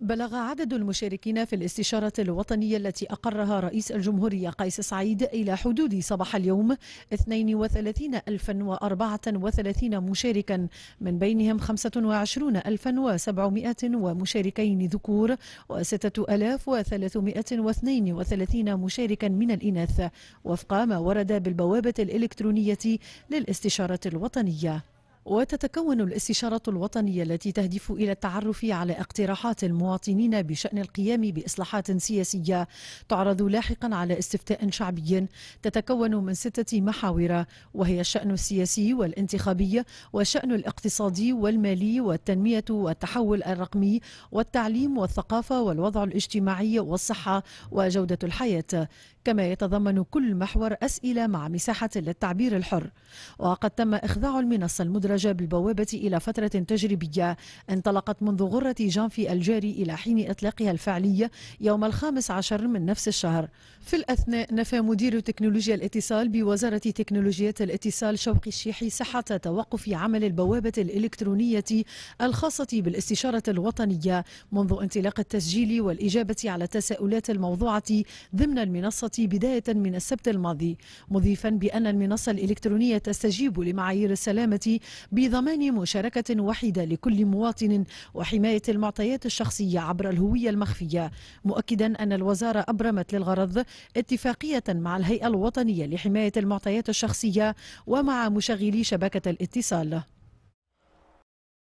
بلغ عدد المشاركين في الاستشارة الوطنية التي أقرها رئيس الجمهورية قيس سعيد إلى حدود صباح اليوم 32034 مشاركا من بينهم 25700 ومشاركين ذكور و6332 مشاركا من الإناث وفق ما ورد بالبوابة الإلكترونية للاستشارة الوطنية وتتكون الاستشارة الوطنية التي تهدف إلى التعرف على اقتراحات المواطنين بشأن القيام بإصلاحات سياسية تعرض لاحقا على استفتاء شعبي تتكون من ستة محاور وهي الشأن السياسي والانتخابي والشأن الاقتصادي والمالي والتنمية والتحول الرقمي والتعليم والثقافة والوضع الاجتماعي والصحة وجودة الحياة كما يتضمن كل محور أسئلة مع مساحة للتعبير الحر وقد تم إخضاع المنصة المدرسة المدرج بالبوابة إلى فترة تجريبية انطلقت منذ غرة جانفي الجاري إلى حين إطلاقها الفعلي يوم الخامس عشر من نفس الشهر في الأثناء نفى مدير تكنولوجيا الاتصال بوزارة تكنولوجيا الاتصال شوقي الشيحي صحة توقف عمل البوابة الإلكترونية الخاصة بالاستشارة الوطنية منذ انطلاق التسجيل والإجابة على التساؤلات الموضوعة ضمن المنصة بداية من السبت الماضي مضيفا بأن المنصة الإلكترونية تستجيب لمعايير السلامة بضمان مشاركة واحدة لكل مواطن وحماية المعطيات الشخصية عبر الهوية المخفية مؤكدا أن الوزارة أبرمت للغرض اتفاقية مع الهيئة الوطنية لحماية المعطيات الشخصية ومع مشغلي شبكة الاتصال